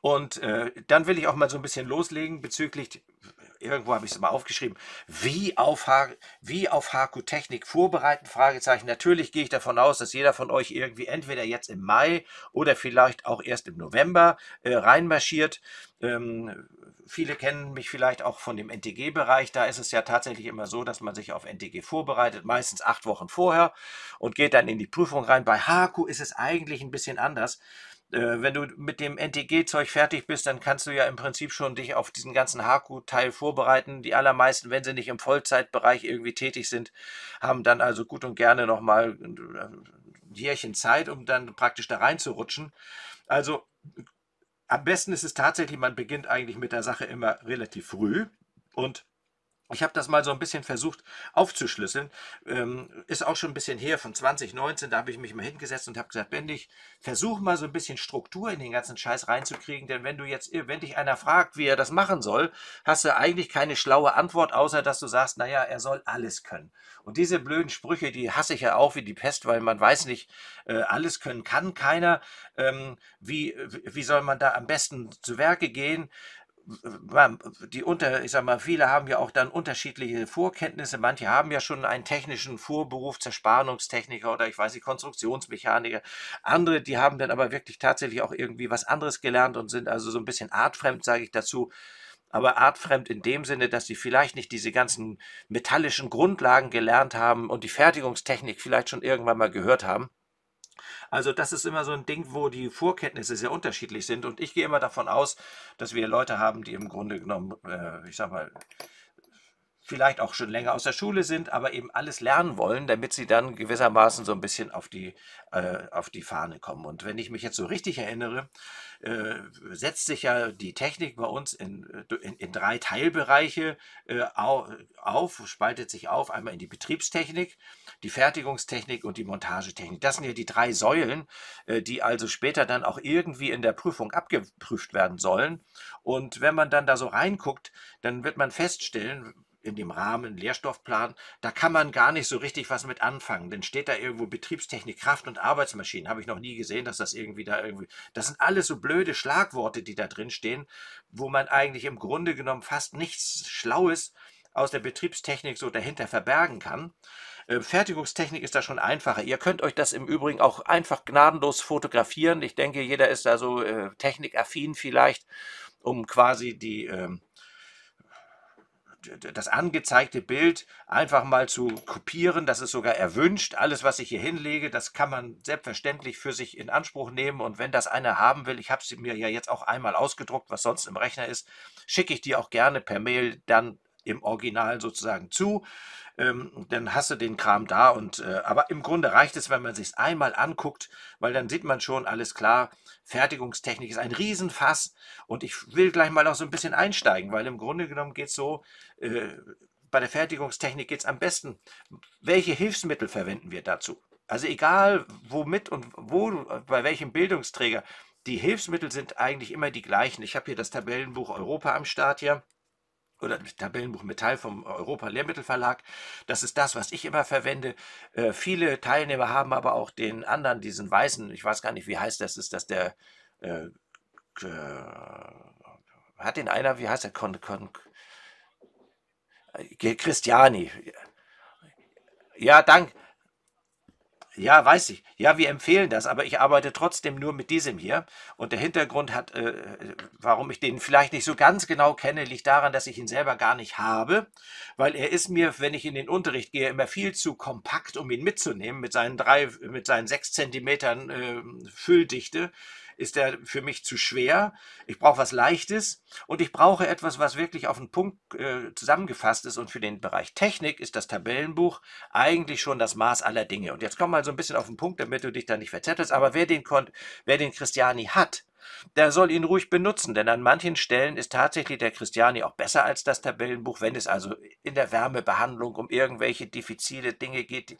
Und äh, dann will ich auch mal so ein bisschen loslegen bezüglich, irgendwo habe ich es mal aufgeschrieben, wie auf, H wie auf HQ Technik vorbereiten, Fragezeichen. Natürlich gehe ich davon aus, dass jeder von euch irgendwie entweder jetzt im Mai oder vielleicht auch erst im November äh, reinmarschiert. Ähm, viele kennen mich vielleicht auch von dem NTG-Bereich. Da ist es ja tatsächlich immer so, dass man sich auf NTG vorbereitet, meistens acht Wochen vorher und geht dann in die Prüfung rein. Bei Haku ist es eigentlich ein bisschen anders. Äh, wenn du mit dem NTG-Zeug fertig bist, dann kannst du ja im Prinzip schon dich auf diesen ganzen Haku-Teil vorbereiten. Die allermeisten, wenn sie nicht im Vollzeitbereich irgendwie tätig sind, haben dann also gut und gerne nochmal ein äh, Jährchen Zeit, um dann praktisch da reinzurutschen. Also am besten ist es tatsächlich, man beginnt eigentlich mit der Sache immer relativ früh und ich habe das mal so ein bisschen versucht aufzuschlüsseln. Ähm, ist auch schon ein bisschen her, von 2019, da habe ich mich mal hingesetzt und habe gesagt, Bendig, versuch mal so ein bisschen Struktur in den ganzen Scheiß reinzukriegen, denn wenn du jetzt, wenn dich einer fragt, wie er das machen soll, hast du eigentlich keine schlaue Antwort, außer dass du sagst, naja, er soll alles können. Und diese blöden Sprüche, die hasse ich ja auch wie die Pest, weil man weiß nicht, äh, alles können kann keiner. Ähm, wie, wie soll man da am besten zu Werke gehen? die unter, ich sag mal, viele haben ja auch dann unterschiedliche Vorkenntnisse. Manche haben ja schon einen technischen Vorberuf, Zerspannungstechniker oder ich weiß nicht, Konstruktionsmechaniker. Andere, die haben dann aber wirklich tatsächlich auch irgendwie was anderes gelernt und sind also so ein bisschen artfremd, sage ich dazu aber artfremd in dem Sinne, dass sie vielleicht nicht diese ganzen metallischen Grundlagen gelernt haben und die Fertigungstechnik vielleicht schon irgendwann mal gehört haben. Also das ist immer so ein Ding, wo die Vorkenntnisse sehr unterschiedlich sind. Und ich gehe immer davon aus, dass wir Leute haben, die im Grunde genommen, äh, ich sag mal, vielleicht auch schon länger aus der Schule sind, aber eben alles lernen wollen, damit sie dann gewissermaßen so ein bisschen auf die, äh, auf die Fahne kommen. Und wenn ich mich jetzt so richtig erinnere, äh, setzt sich ja die Technik bei uns in, in, in drei Teilbereiche äh, auf, spaltet sich auf, einmal in die Betriebstechnik, die Fertigungstechnik und die Montagetechnik. Das sind ja die drei Säulen, äh, die also später dann auch irgendwie in der Prüfung abgeprüft werden sollen. Und wenn man dann da so reinguckt, dann wird man feststellen, in dem Rahmen Lehrstoffplan, da kann man gar nicht so richtig was mit anfangen. Denn steht da irgendwo Betriebstechnik, Kraft und Arbeitsmaschinen. Habe ich noch nie gesehen, dass das irgendwie da irgendwie. Das sind alles so blöde Schlagworte, die da drin stehen, wo man eigentlich im Grunde genommen fast nichts Schlaues aus der Betriebstechnik so dahinter verbergen kann. Ähm, Fertigungstechnik ist da schon einfacher. Ihr könnt euch das im Übrigen auch einfach gnadenlos fotografieren. Ich denke, jeder ist da so äh, technikaffin vielleicht, um quasi die ähm, das angezeigte Bild einfach mal zu kopieren. Das ist sogar erwünscht. Alles, was ich hier hinlege, das kann man selbstverständlich für sich in Anspruch nehmen. Und wenn das einer haben will, ich habe sie mir ja jetzt auch einmal ausgedruckt, was sonst im Rechner ist, schicke ich die auch gerne per Mail dann im Original sozusagen zu. Ähm, dann hast du den Kram da und äh, aber im Grunde reicht es, wenn man sich einmal anguckt, weil dann sieht man schon alles klar. Fertigungstechnik ist ein Riesenfass und ich will gleich mal auch so ein bisschen einsteigen, weil im Grunde genommen geht es so. Äh, bei der Fertigungstechnik geht es am besten. Welche Hilfsmittel verwenden wir dazu? Also egal womit und wo, bei welchem Bildungsträger, die Hilfsmittel sind eigentlich immer die gleichen. Ich habe hier das Tabellenbuch Europa am Start hier oder Tabellenbuch Metall vom Europa Lehrmittelverlag. Das ist das, was ich immer verwende. Äh, viele Teilnehmer haben aber auch den anderen, diesen weißen, ich weiß gar nicht, wie heißt das, ist das der, äh, hat den einer, wie heißt der, Kon, Kon, Christiani. Ja, dank, ja, weiß ich. Ja, wir empfehlen das, aber ich arbeite trotzdem nur mit diesem hier. Und der Hintergrund hat, äh, warum ich den vielleicht nicht so ganz genau kenne, liegt daran, dass ich ihn selber gar nicht habe, weil er ist mir, wenn ich in den Unterricht gehe, immer viel zu kompakt, um ihn mitzunehmen mit seinen drei, mit seinen sechs Zentimetern äh, Fülldichte ist der für mich zu schwer. Ich brauche was Leichtes und ich brauche etwas, was wirklich auf den Punkt äh, zusammengefasst ist. Und für den Bereich Technik ist das Tabellenbuch eigentlich schon das Maß aller Dinge. Und jetzt komm mal so ein bisschen auf den Punkt, damit du dich da nicht verzettelst. Aber wer den, Kon wer den Christiani hat, der soll ihn ruhig benutzen, denn an manchen Stellen ist tatsächlich der Christiani auch besser als das Tabellenbuch, wenn es also in der Wärmebehandlung um irgendwelche diffizile Dinge geht,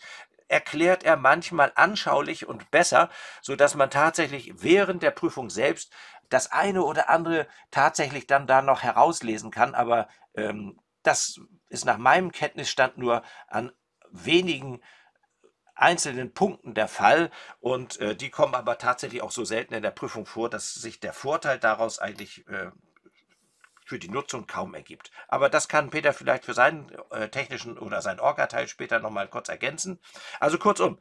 erklärt er manchmal anschaulich und besser, so dass man tatsächlich während der Prüfung selbst das eine oder andere tatsächlich dann da noch herauslesen kann. Aber ähm, das ist nach meinem Kenntnisstand nur an wenigen einzelnen Punkten der Fall und äh, die kommen aber tatsächlich auch so selten in der Prüfung vor, dass sich der Vorteil daraus eigentlich äh, für die Nutzung kaum ergibt. Aber das kann Peter vielleicht für seinen äh, technischen oder seinen Orga-Teil später nochmal kurz ergänzen. Also kurzum,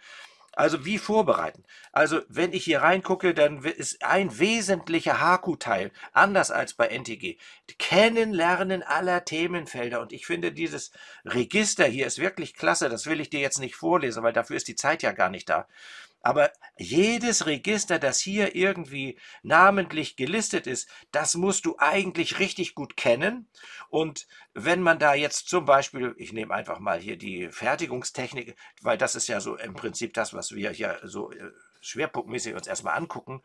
also wie vorbereiten? Also wenn ich hier reingucke, dann ist ein wesentlicher Haku-Teil, anders als bei NTG, Kennenlernen aller Themenfelder. Und ich finde dieses Register hier ist wirklich klasse. Das will ich dir jetzt nicht vorlesen, weil dafür ist die Zeit ja gar nicht da. Aber jedes Register, das hier irgendwie namentlich gelistet ist, das musst du eigentlich richtig gut kennen. Und wenn man da jetzt zum Beispiel, ich nehme einfach mal hier die Fertigungstechnik, weil das ist ja so im Prinzip das, was wir hier so äh, schwerpunktmäßig uns erstmal angucken,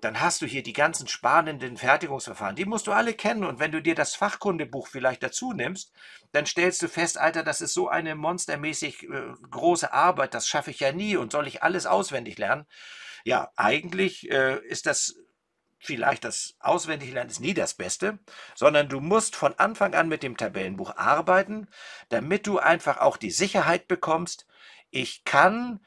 dann hast du hier die ganzen spannenden Fertigungsverfahren. Die musst du alle kennen. Und wenn du dir das Fachkundebuch vielleicht dazu nimmst, dann stellst du fest, Alter, das ist so eine monstermäßig äh, große Arbeit. Das schaffe ich ja nie. Und soll ich alles auswendig lernen? Ja, eigentlich äh, ist das vielleicht das Auswendiglernen ist nie das Beste, sondern du musst von Anfang an mit dem Tabellenbuch arbeiten, damit du einfach auch die Sicherheit bekommst, ich kann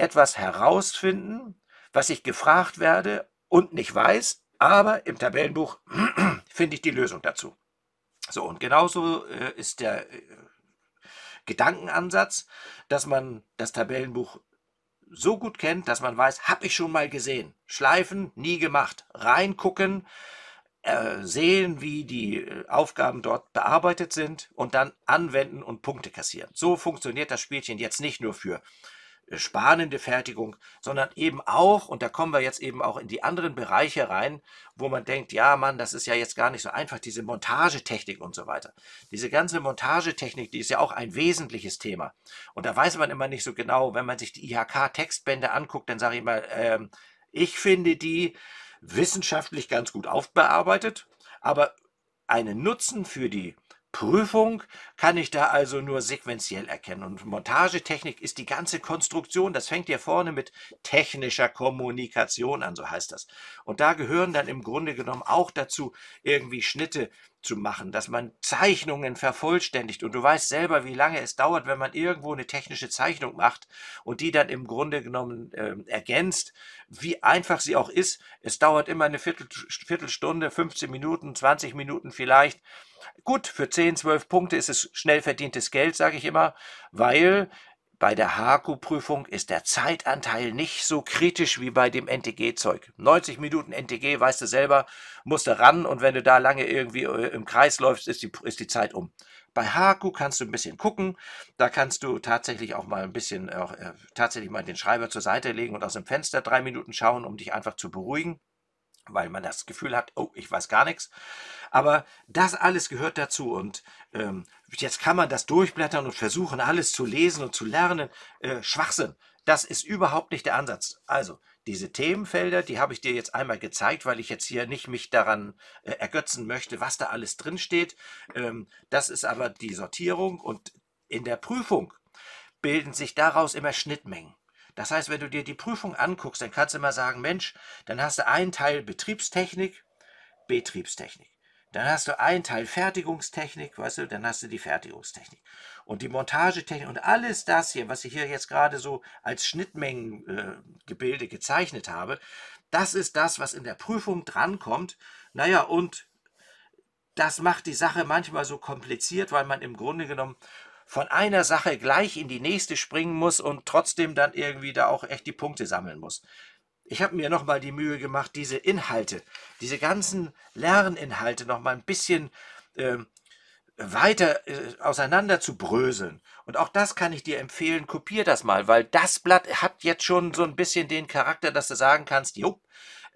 etwas herausfinden, was ich gefragt werde und nicht weiß, aber im Tabellenbuch finde ich die Lösung dazu. So, und genauso äh, ist der äh, Gedankenansatz, dass man das Tabellenbuch so gut kennt, dass man weiß, habe ich schon mal gesehen. Schleifen nie gemacht. Reingucken, äh, sehen, wie die äh, Aufgaben dort bearbeitet sind und dann anwenden und Punkte kassieren. So funktioniert das Spielchen jetzt nicht nur für spanende Fertigung, sondern eben auch, und da kommen wir jetzt eben auch in die anderen Bereiche rein, wo man denkt, ja Mann, das ist ja jetzt gar nicht so einfach, diese Montagetechnik und so weiter. Diese ganze Montagetechnik, die ist ja auch ein wesentliches Thema. Und da weiß man immer nicht so genau, wenn man sich die IHK-Textbände anguckt, dann sage ich mal, ähm, ich finde die wissenschaftlich ganz gut aufbearbeitet, aber einen Nutzen für die Prüfung kann ich da also nur sequenziell erkennen. Und Montagetechnik ist die ganze Konstruktion. Das fängt ja vorne mit technischer Kommunikation an, so heißt das. Und da gehören dann im Grunde genommen auch dazu, irgendwie Schnitte zu machen, dass man Zeichnungen vervollständigt. Und du weißt selber, wie lange es dauert, wenn man irgendwo eine technische Zeichnung macht und die dann im Grunde genommen äh, ergänzt, wie einfach sie auch ist. Es dauert immer eine Viertelstunde, 15 Minuten, 20 Minuten vielleicht. Gut, für 10, 12 Punkte ist es schnell verdientes Geld, sage ich immer, weil bei der HAKU-Prüfung ist der Zeitanteil nicht so kritisch wie bei dem NTG-Zeug. 90 Minuten NTG, weißt du selber, musst du ran und wenn du da lange irgendwie äh, im Kreis läufst, ist die, ist die Zeit um. Bei HAKU kannst du ein bisschen gucken, da kannst du tatsächlich auch mal ein bisschen, auch, äh, tatsächlich mal den Schreiber zur Seite legen und aus dem Fenster drei Minuten schauen, um dich einfach zu beruhigen weil man das Gefühl hat, oh, ich weiß gar nichts. Aber das alles gehört dazu und ähm, jetzt kann man das durchblättern und versuchen, alles zu lesen und zu lernen. Äh, Schwachsinn, das ist überhaupt nicht der Ansatz. Also, diese Themenfelder, die habe ich dir jetzt einmal gezeigt, weil ich jetzt hier nicht mich daran äh, ergötzen möchte, was da alles drin steht. Ähm, das ist aber die Sortierung und in der Prüfung bilden sich daraus immer Schnittmengen. Das heißt, wenn du dir die Prüfung anguckst, dann kannst du immer sagen, Mensch, dann hast du einen Teil Betriebstechnik, Betriebstechnik. Dann hast du einen Teil Fertigungstechnik, weißt du, dann hast du die Fertigungstechnik. Und die Montagetechnik und alles das hier, was ich hier jetzt gerade so als Schnittmengengebilde äh, gezeichnet habe, das ist das, was in der Prüfung drankommt. Naja, und das macht die Sache manchmal so kompliziert, weil man im Grunde genommen von einer Sache gleich in die nächste springen muss und trotzdem dann irgendwie da auch echt die Punkte sammeln muss. Ich habe mir nochmal die Mühe gemacht, diese Inhalte, diese ganzen Lerninhalte nochmal ein bisschen äh, weiter äh, auseinander zu bröseln. Und auch das kann ich dir empfehlen, kopier das mal, weil das Blatt hat jetzt schon so ein bisschen den Charakter, dass du sagen kannst, jo,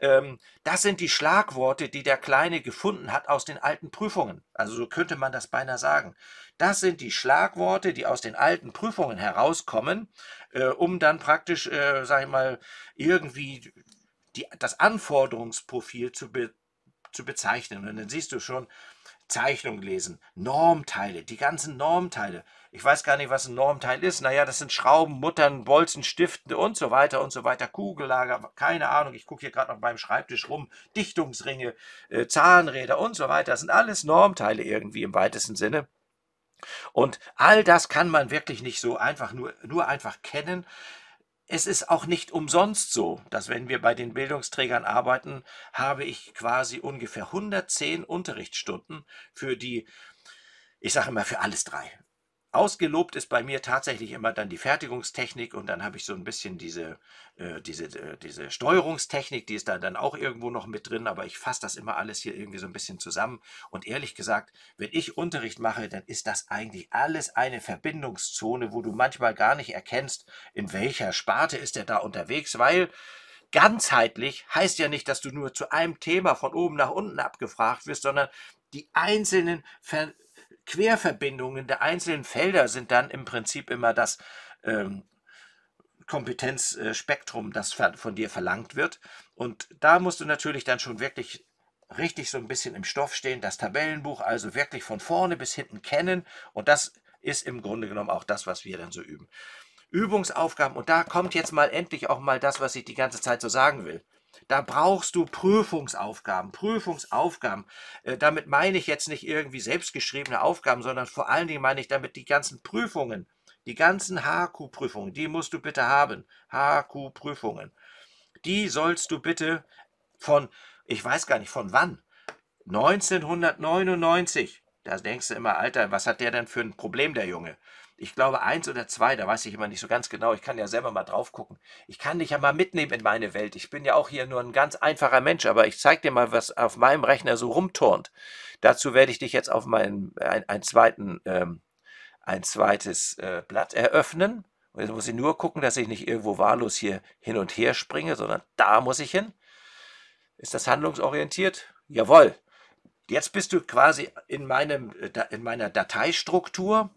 ähm, das sind die Schlagworte, die der Kleine gefunden hat aus den alten Prüfungen. Also so könnte man das beinahe sagen. Das sind die Schlagworte, die aus den alten Prüfungen herauskommen, äh, um dann praktisch, äh, sag ich mal, irgendwie die, das Anforderungsprofil zu, be, zu bezeichnen. Und dann siehst du schon Zeichnung lesen, Normteile, die ganzen Normteile ich weiß gar nicht, was ein Normteil ist. Naja, das sind Schrauben, Muttern, Bolzen, Stiften und so weiter und so weiter. Kugellager, keine Ahnung. Ich gucke hier gerade noch beim Schreibtisch rum. Dichtungsringe, äh, Zahnräder und so weiter. Das sind alles Normteile irgendwie im weitesten Sinne. Und all das kann man wirklich nicht so einfach nur, nur einfach kennen. Es ist auch nicht umsonst so, dass wenn wir bei den Bildungsträgern arbeiten, habe ich quasi ungefähr 110 Unterrichtsstunden für die, ich sage immer für alles drei. Ausgelobt ist bei mir tatsächlich immer dann die Fertigungstechnik und dann habe ich so ein bisschen diese, äh, diese, äh, diese Steuerungstechnik, die ist da dann auch irgendwo noch mit drin, aber ich fasse das immer alles hier irgendwie so ein bisschen zusammen. Und ehrlich gesagt, wenn ich Unterricht mache, dann ist das eigentlich alles eine Verbindungszone, wo du manchmal gar nicht erkennst, in welcher Sparte ist er da unterwegs, weil ganzheitlich heißt ja nicht, dass du nur zu einem Thema von oben nach unten abgefragt wirst, sondern die einzelnen Ver Querverbindungen der einzelnen Felder sind dann im Prinzip immer das ähm, Kompetenzspektrum, das von dir verlangt wird. Und da musst du natürlich dann schon wirklich richtig so ein bisschen im Stoff stehen, das Tabellenbuch also wirklich von vorne bis hinten kennen. Und das ist im Grunde genommen auch das, was wir dann so üben. Übungsaufgaben, und da kommt jetzt mal endlich auch mal das, was ich die ganze Zeit so sagen will. Da brauchst du Prüfungsaufgaben, Prüfungsaufgaben. Äh, damit meine ich jetzt nicht irgendwie selbstgeschriebene Aufgaben, sondern vor allen Dingen meine ich damit die ganzen Prüfungen, die ganzen HQ-Prüfungen, die musst du bitte haben. HQ-Prüfungen. Die sollst du bitte von, ich weiß gar nicht von wann, 1999. Da denkst du immer, Alter, was hat der denn für ein Problem, der Junge? ich glaube eins oder zwei, da weiß ich immer nicht so ganz genau, ich kann ja selber mal drauf gucken. Ich kann dich ja mal mitnehmen in meine Welt. Ich bin ja auch hier nur ein ganz einfacher Mensch, aber ich zeig dir mal, was auf meinem Rechner so rumturnt. Dazu werde ich dich jetzt auf meinen ein, ein, zweiten, ähm, ein zweites äh, Blatt eröffnen. Und jetzt muss ich nur gucken, dass ich nicht irgendwo wahllos hier hin und her springe, sondern da muss ich hin. Ist das handlungsorientiert? Jawohl. Jetzt bist du quasi in, meinem, äh, in meiner Dateistruktur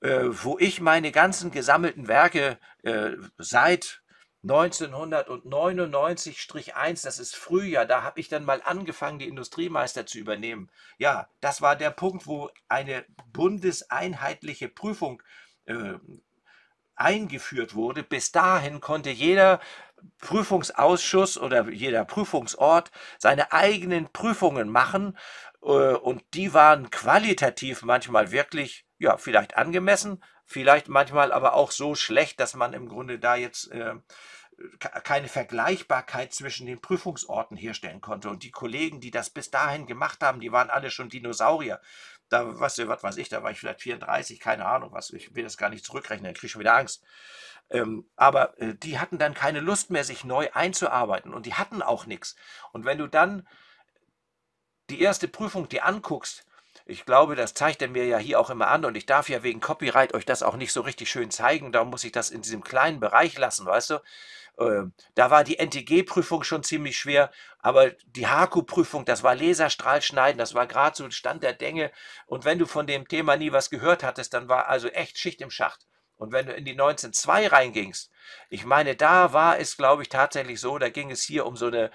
äh, wo ich meine ganzen gesammelten Werke äh, seit 1999-1, das ist Frühjahr, da habe ich dann mal angefangen, die Industriemeister zu übernehmen. Ja, das war der Punkt, wo eine bundeseinheitliche Prüfung äh, eingeführt wurde. Bis dahin konnte jeder Prüfungsausschuss oder jeder Prüfungsort seine eigenen Prüfungen machen äh, und die waren qualitativ manchmal wirklich ja, vielleicht angemessen, vielleicht manchmal aber auch so schlecht, dass man im Grunde da jetzt äh, keine Vergleichbarkeit zwischen den Prüfungsorten herstellen konnte. Und die Kollegen, die das bis dahin gemacht haben, die waren alle schon Dinosaurier. Da, was, was weiß ich, da war ich vielleicht 34, keine Ahnung was. Ich will das gar nicht zurückrechnen, dann kriege ich schon wieder Angst. Ähm, aber äh, die hatten dann keine Lust mehr, sich neu einzuarbeiten und die hatten auch nichts. Und wenn du dann die erste Prüfung dir anguckst, ich glaube, das zeigt er mir ja hier auch immer an und ich darf ja wegen Copyright euch das auch nicht so richtig schön zeigen. da muss ich das in diesem kleinen Bereich lassen, weißt du? Ähm, da war die NTG-Prüfung schon ziemlich schwer, aber die Haku-Prüfung, das war Laserstrahlschneiden, das war gerade so Stand der Dinge. Und wenn du von dem Thema nie was gehört hattest, dann war also echt Schicht im Schacht. Und wenn du in die 19.2 reingingst, ich meine, da war es, glaube ich, tatsächlich so, da ging es hier um so eine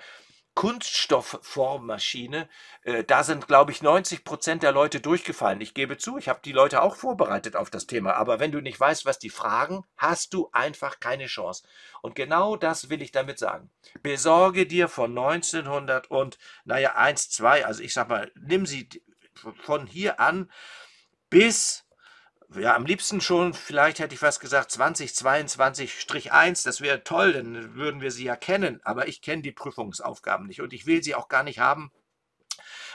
Kunststoffformmaschine. Äh, da sind, glaube ich, 90 Prozent der Leute durchgefallen. Ich gebe zu, ich habe die Leute auch vorbereitet auf das Thema. Aber wenn du nicht weißt, was die fragen, hast du einfach keine Chance. Und genau das will ich damit sagen. Besorge dir von 1900 und, naja, 1, 2, also ich sag mal, nimm sie von hier an bis ja, am liebsten schon, vielleicht hätte ich fast gesagt, 2022-1, das wäre toll, dann würden wir sie ja kennen, aber ich kenne die Prüfungsaufgaben nicht und ich will sie auch gar nicht haben,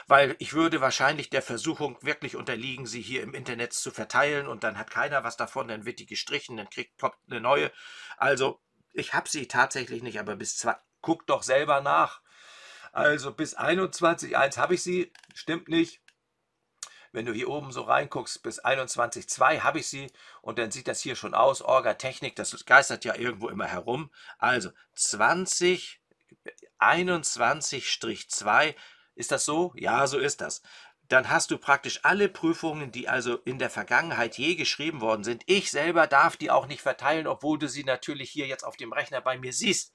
weil ich würde wahrscheinlich der Versuchung wirklich unterliegen, sie hier im Internet zu verteilen und dann hat keiner was davon, dann wird die gestrichen, dann kriegt, kommt eine neue. Also, ich habe sie tatsächlich nicht, aber bis zwei, guckt doch selber nach. Also bis 21.1 habe ich sie, stimmt nicht. Wenn du hier oben so reinguckst, bis 21.2 habe ich sie und dann sieht das hier schon aus. Orga Technik, das geistert ja irgendwo immer herum. Also 20, 21-2, ist das so? Ja, so ist das dann hast du praktisch alle Prüfungen, die also in der Vergangenheit je geschrieben worden sind. Ich selber darf die auch nicht verteilen, obwohl du sie natürlich hier jetzt auf dem Rechner bei mir siehst.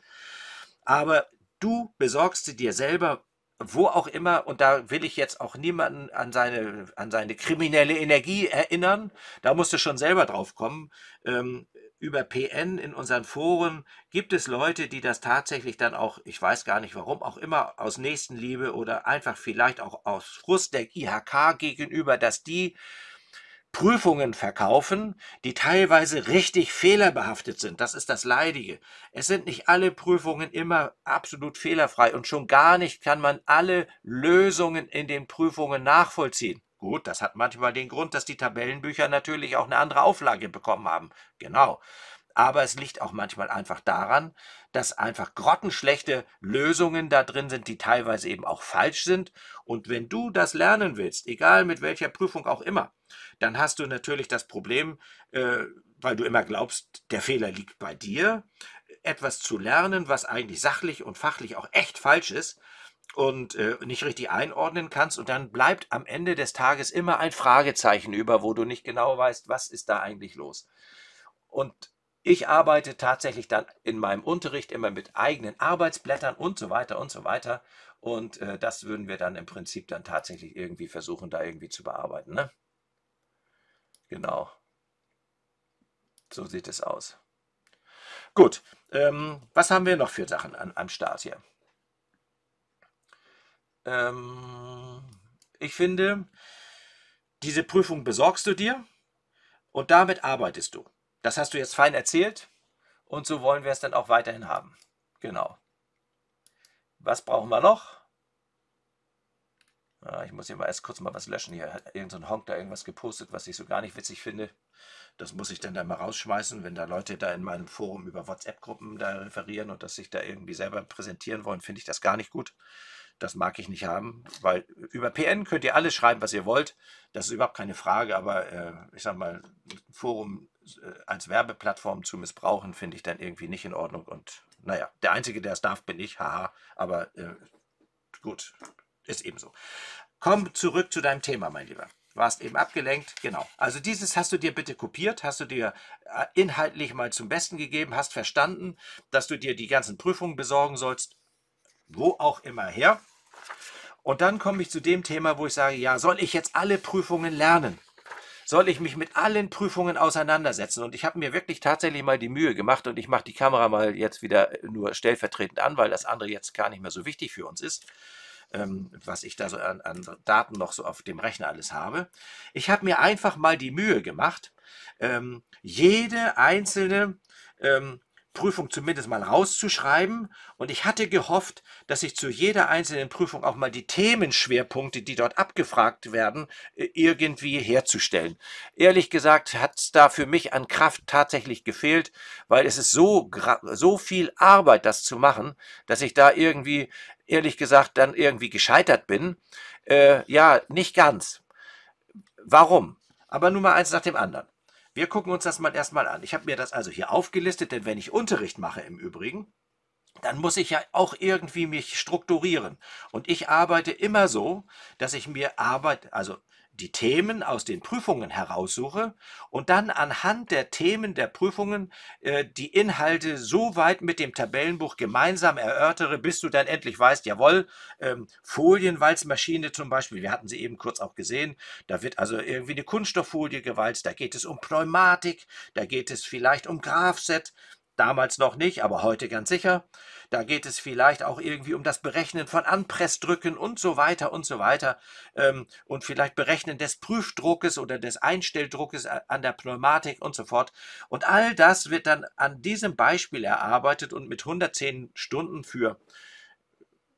Aber du besorgst sie dir selber wo auch immer, und da will ich jetzt auch niemanden an seine, an seine kriminelle Energie erinnern, da musst du schon selber drauf kommen. Ähm, über PN in unseren Foren gibt es Leute, die das tatsächlich dann auch, ich weiß gar nicht warum, auch immer aus Nächstenliebe oder einfach vielleicht auch aus Frust der IHK gegenüber, dass die Prüfungen verkaufen, die teilweise richtig fehlerbehaftet sind. Das ist das Leidige. Es sind nicht alle Prüfungen immer absolut fehlerfrei und schon gar nicht kann man alle Lösungen in den Prüfungen nachvollziehen. Gut, das hat manchmal den Grund, dass die Tabellenbücher natürlich auch eine andere Auflage bekommen haben. Genau aber es liegt auch manchmal einfach daran, dass einfach grottenschlechte Lösungen da drin sind, die teilweise eben auch falsch sind. Und wenn du das lernen willst, egal mit welcher Prüfung auch immer, dann hast du natürlich das Problem, äh, weil du immer glaubst, der Fehler liegt bei dir, etwas zu lernen, was eigentlich sachlich und fachlich auch echt falsch ist und äh, nicht richtig einordnen kannst und dann bleibt am Ende des Tages immer ein Fragezeichen über, wo du nicht genau weißt, was ist da eigentlich los. Und ich arbeite tatsächlich dann in meinem Unterricht immer mit eigenen Arbeitsblättern und so weiter und so weiter. Und äh, das würden wir dann im Prinzip dann tatsächlich irgendwie versuchen, da irgendwie zu bearbeiten. Ne? Genau. So sieht es aus. Gut, ähm, was haben wir noch für Sachen an, am Start hier? Ähm, ich finde, diese Prüfung besorgst du dir und damit arbeitest du. Das hast du jetzt fein erzählt und so wollen wir es dann auch weiterhin haben. Genau. Was brauchen wir noch? Ah, ich muss hier mal erst kurz mal was löschen. Hier hat irgendein Honk da irgendwas gepostet, was ich so gar nicht witzig finde. Das muss ich dann da mal rausschmeißen, wenn da Leute da in meinem Forum über WhatsApp-Gruppen da referieren und dass sich da irgendwie selber präsentieren wollen, finde ich das gar nicht gut. Das mag ich nicht haben, weil über PN könnt ihr alles schreiben, was ihr wollt. Das ist überhaupt keine Frage, aber äh, ich sag mal, Forum äh, als Werbeplattform zu missbrauchen, finde ich dann irgendwie nicht in Ordnung. Und naja, der Einzige, der es darf, bin ich, haha. Aber äh, gut, ist eben so. Komm zurück zu deinem Thema, mein Lieber. warst eben abgelenkt, genau. Also dieses hast du dir bitte kopiert, hast du dir äh, inhaltlich mal zum Besten gegeben, hast verstanden, dass du dir die ganzen Prüfungen besorgen sollst, wo auch immer her. Und dann komme ich zu dem Thema, wo ich sage, ja, soll ich jetzt alle Prüfungen lernen? soll ich mich mit allen Prüfungen auseinandersetzen. Und ich habe mir wirklich tatsächlich mal die Mühe gemacht und ich mache die Kamera mal jetzt wieder äh, nur stellvertretend an, weil das andere jetzt gar nicht mehr so wichtig für uns ist. Ähm, was ich da so an, an, Daten noch so auf dem Rechner alles habe. Ich habe mir einfach mal die Mühe gemacht, ähm, jede einzelne ähm, Prüfung zumindest mal rauszuschreiben. Und ich hatte gehofft, dass ich zu jeder einzelnen Prüfung auch mal die Themenschwerpunkte, die dort abgefragt werden, äh, irgendwie herzustellen. Ehrlich gesagt hat es da für mich an Kraft tatsächlich gefehlt, weil es ist so, so viel Arbeit, das zu machen, dass ich da irgendwie, ehrlich gesagt, dann irgendwie gescheitert bin. Äh, ja, nicht ganz. Warum? Aber nur mal eins nach dem anderen. Wir gucken uns das mal erstmal an. Ich habe mir das also hier aufgelistet, denn wenn ich Unterricht mache im Übrigen, dann muss ich ja auch irgendwie mich strukturieren. Und ich arbeite immer so, dass ich mir Arbeit, also die Themen aus den Prüfungen heraussuche und dann anhand der Themen der Prüfungen äh, die Inhalte so weit mit dem Tabellenbuch gemeinsam erörtere, bis du dann endlich weißt, jawohl, ähm, Folienwalzmaschine zum Beispiel, wir hatten sie eben kurz auch gesehen, da wird also irgendwie eine Kunststofffolie gewalzt, da geht es um Pneumatik, da geht es vielleicht um Grafset, Damals noch nicht, aber heute ganz sicher. Da geht es vielleicht auch irgendwie um das Berechnen von Anpressdrücken und so weiter und so weiter. Ähm, und vielleicht Berechnen des Prüfdruckes oder des Einstelldruckes an der Pneumatik und so fort. Und all das wird dann an diesem Beispiel erarbeitet und mit 110 Stunden für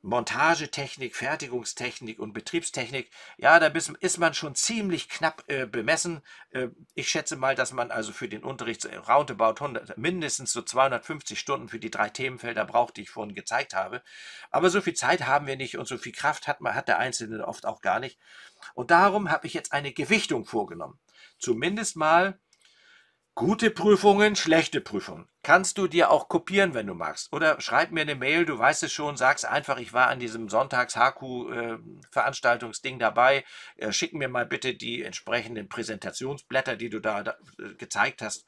Montagetechnik, Fertigungstechnik und Betriebstechnik. Ja, da ist man schon ziemlich knapp äh, bemessen. Äh, ich schätze mal, dass man also für den Unterricht äh, roundabout 100, mindestens so 250 Stunden für die drei Themenfelder braucht, die ich vorhin gezeigt habe. Aber so viel Zeit haben wir nicht und so viel Kraft hat, man, hat der Einzelne oft auch gar nicht. Und darum habe ich jetzt eine Gewichtung vorgenommen. Zumindest mal Gute Prüfungen, schlechte Prüfungen. Kannst du dir auch kopieren, wenn du magst. Oder schreib mir eine Mail, du weißt es schon, sag's einfach, ich war an diesem Sonntags-HQ-Veranstaltungsding äh, dabei. Äh, schick mir mal bitte die entsprechenden Präsentationsblätter, die du da äh, gezeigt hast.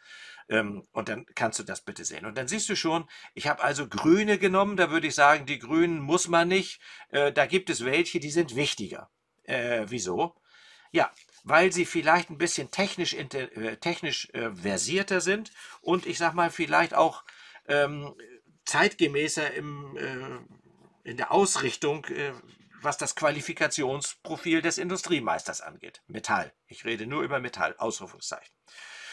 Ähm, und dann kannst du das bitte sehen. Und dann siehst du schon, ich habe also Grüne genommen. Da würde ich sagen, die Grünen muss man nicht. Da gibt es welche, die sind wichtiger. Äh, wieso? Ja, weil sie vielleicht ein bisschen technisch, äh, technisch äh, versierter sind und ich sag mal vielleicht auch ähm, zeitgemäßer im, äh, in der Ausrichtung, äh, was das Qualifikationsprofil des Industriemeisters angeht. Metall. Ich rede nur über Metall, Ausrufungszeichen.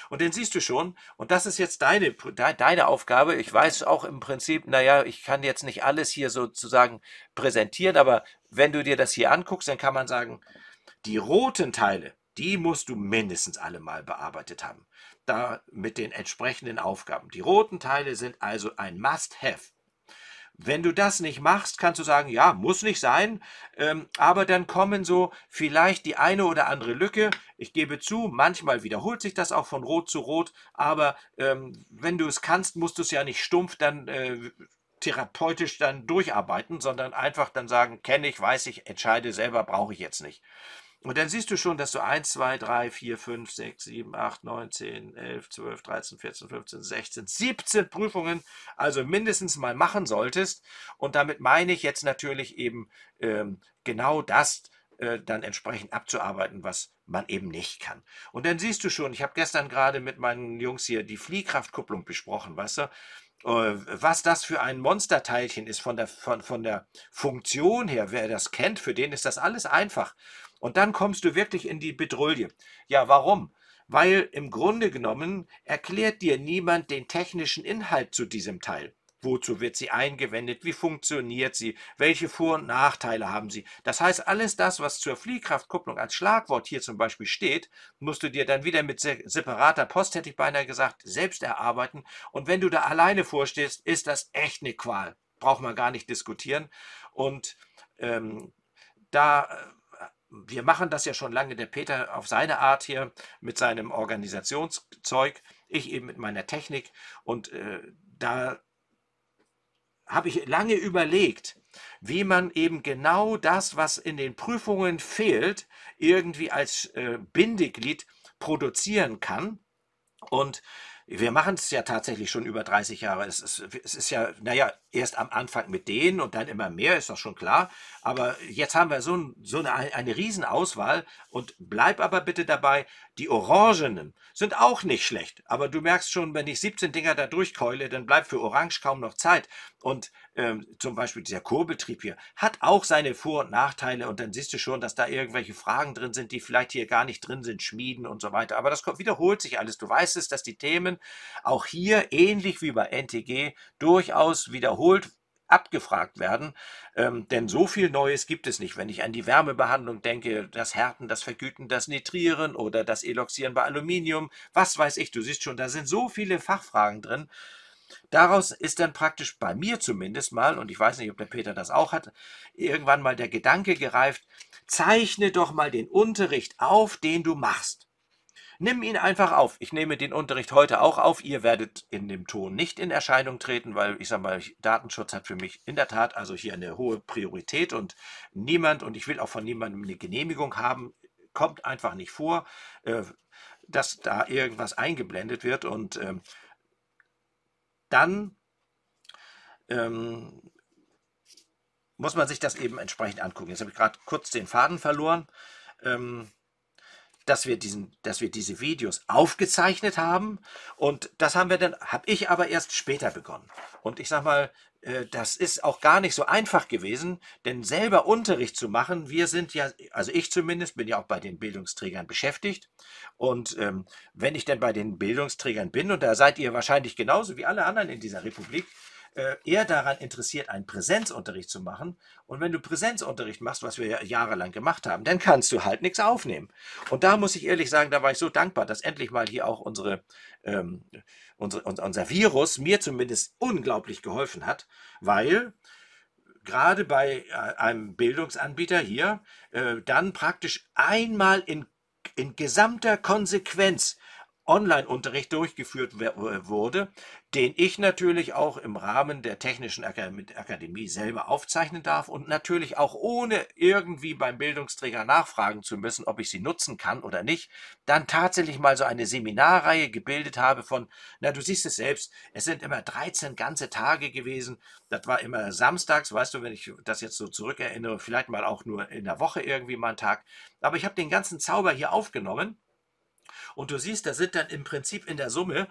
Und den siehst du schon, und das ist jetzt deine, deine Aufgabe. Ich weiß auch im Prinzip, naja, ich kann jetzt nicht alles hier sozusagen präsentieren, aber wenn du dir das hier anguckst, dann kann man sagen, die roten Teile, die musst du mindestens alle mal bearbeitet haben. Da mit den entsprechenden Aufgaben. Die roten Teile sind also ein Must-Have. Wenn du das nicht machst, kannst du sagen, ja, muss nicht sein, ähm, aber dann kommen so vielleicht die eine oder andere Lücke. Ich gebe zu, manchmal wiederholt sich das auch von rot zu rot, aber ähm, wenn du es kannst, musst du es ja nicht stumpf dann äh, therapeutisch dann durcharbeiten, sondern einfach dann sagen, kenne ich, weiß ich, entscheide selber, brauche ich jetzt nicht. Und dann siehst du schon, dass du 1, 2, 3, 4, 5, 6, 7, 8, 9, 10, 11, 12, 13, 14, 15, 16, 17 Prüfungen also mindestens mal machen solltest. Und damit meine ich jetzt natürlich eben ähm, genau das äh, dann entsprechend abzuarbeiten, was man eben nicht kann. Und dann siehst du schon, ich habe gestern gerade mit meinen Jungs hier die Fliehkraftkupplung besprochen, weißt du? Äh, was das für ein Monsterteilchen ist von der, von, von der Funktion her, wer das kennt, für den ist das alles einfach. Und dann kommst du wirklich in die Bedrulle. Ja, warum? Weil im Grunde genommen erklärt dir niemand den technischen Inhalt zu diesem Teil. Wozu wird sie eingewendet? Wie funktioniert sie? Welche Vor- und Nachteile haben sie? Das heißt, alles das, was zur Fliehkraftkupplung als Schlagwort hier zum Beispiel steht, musst du dir dann wieder mit separater Post, hätte ich beinahe gesagt, selbst erarbeiten. Und wenn du da alleine vorstehst, ist das echt eine Qual. Braucht man gar nicht diskutieren. Und ähm, da äh, wir machen das ja schon lange, der Peter auf seine Art hier mit seinem Organisationszeug, ich eben mit meiner Technik. Und äh, da habe ich lange überlegt, wie man eben genau das, was in den Prüfungen fehlt, irgendwie als äh, Bindeglied produzieren kann. Und wir machen es ja tatsächlich schon über 30 Jahre. Es ist, es ist ja, naja, erst am Anfang mit denen und dann immer mehr, ist doch schon klar. Aber jetzt haben wir so, ein, so eine, eine Riesenauswahl und bleib aber bitte dabei, die orangenen sind auch nicht schlecht, aber du merkst schon, wenn ich 17 Dinger da durchkeule, dann bleibt für Orange kaum noch Zeit. Und ähm, zum Beispiel dieser Kurbetrieb hier hat auch seine Vor- und Nachteile und dann siehst du schon, dass da irgendwelche Fragen drin sind, die vielleicht hier gar nicht drin sind, Schmieden und so weiter. Aber das wiederholt sich alles. Du weißt es, dass die Themen auch hier ähnlich wie bei NTG durchaus wiederholt abgefragt werden, ähm, denn so mhm. viel Neues gibt es nicht. Wenn ich an die Wärmebehandlung denke, das Härten, das Vergüten, das Nitrieren oder das Eloxieren bei Aluminium, was weiß ich, du siehst schon, da sind so viele Fachfragen drin. Daraus ist dann praktisch bei mir zumindest mal, und ich weiß nicht, ob der Peter das auch hat, irgendwann mal der Gedanke gereift, zeichne doch mal den Unterricht auf, den du machst. Nimm ihn einfach auf. Ich nehme den Unterricht heute auch auf. Ihr werdet in dem Ton nicht in Erscheinung treten, weil ich sage mal, Datenschutz hat für mich in der Tat also hier eine hohe Priorität und niemand, und ich will auch von niemandem eine Genehmigung haben, kommt einfach nicht vor, äh, dass da irgendwas eingeblendet wird und ähm, dann ähm, muss man sich das eben entsprechend angucken. Jetzt habe ich gerade kurz den Faden verloren. Ähm, dass wir, diesen, dass wir diese Videos aufgezeichnet haben. Und das haben wir dann, habe ich aber erst später begonnen. Und ich sag mal, äh, das ist auch gar nicht so einfach gewesen, denn selber Unterricht zu machen, wir sind ja, also ich zumindest, bin ja auch bei den Bildungsträgern beschäftigt. Und ähm, wenn ich denn bei den Bildungsträgern bin, und da seid ihr wahrscheinlich genauso wie alle anderen in dieser Republik, äh, eher daran interessiert, einen Präsenzunterricht zu machen. Und wenn du Präsenzunterricht machst, was wir jahrelang gemacht haben, dann kannst du halt nichts aufnehmen. Und da muss ich ehrlich sagen, da war ich so dankbar, dass endlich mal hier auch unsere, ähm, unsere, unser Virus mir zumindest unglaublich geholfen hat, weil gerade bei äh, einem Bildungsanbieter hier äh, dann praktisch einmal in, in gesamter Konsequenz Online-Unterricht durchgeführt äh, wurde, den ich natürlich auch im Rahmen der Technischen Akademie selber aufzeichnen darf und natürlich auch ohne irgendwie beim Bildungsträger nachfragen zu müssen, ob ich sie nutzen kann oder nicht, dann tatsächlich mal so eine Seminarreihe gebildet habe von, na du siehst es selbst, es sind immer 13 ganze Tage gewesen, das war immer samstags, weißt du, wenn ich das jetzt so zurückerinnere, vielleicht mal auch nur in der Woche irgendwie mal einen Tag, aber ich habe den ganzen Zauber hier aufgenommen, und du siehst, da sind dann im Prinzip in der Summe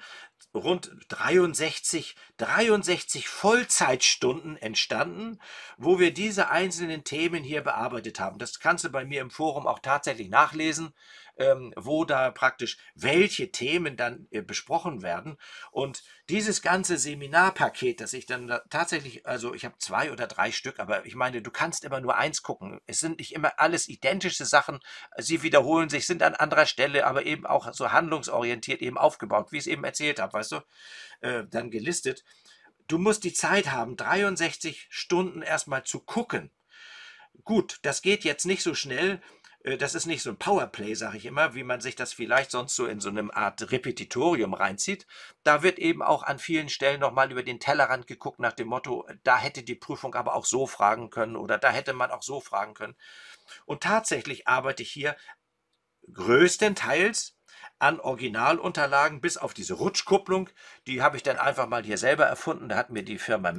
rund 63, 63 Vollzeitstunden entstanden, wo wir diese einzelnen Themen hier bearbeitet haben. Das kannst du bei mir im Forum auch tatsächlich nachlesen ähm, wo da praktisch welche Themen dann äh, besprochen werden. Und dieses ganze Seminarpaket, das ich dann da tatsächlich, also ich habe zwei oder drei Stück, aber ich meine, du kannst immer nur eins gucken. Es sind nicht immer alles identische Sachen, sie wiederholen sich, sind an anderer Stelle, aber eben auch so handlungsorientiert eben aufgebaut, wie ich es eben erzählt habe, weißt du, äh, dann gelistet. Du musst die Zeit haben, 63 Stunden erstmal zu gucken. Gut, das geht jetzt nicht so schnell, äh, das ist nicht so ein Powerplay, sage ich immer, wie man sich das vielleicht sonst so in so einem Art Repetitorium reinzieht. Da wird eben auch an vielen Stellen nochmal über den Tellerrand geguckt nach dem Motto, da hätte die Prüfung aber auch so fragen können oder da hätte man auch so fragen können. Und tatsächlich arbeite ich hier größtenteils an Originalunterlagen, bis auf diese Rutschkupplung. Die habe ich dann einfach mal hier selber erfunden. Da hat mir die Firma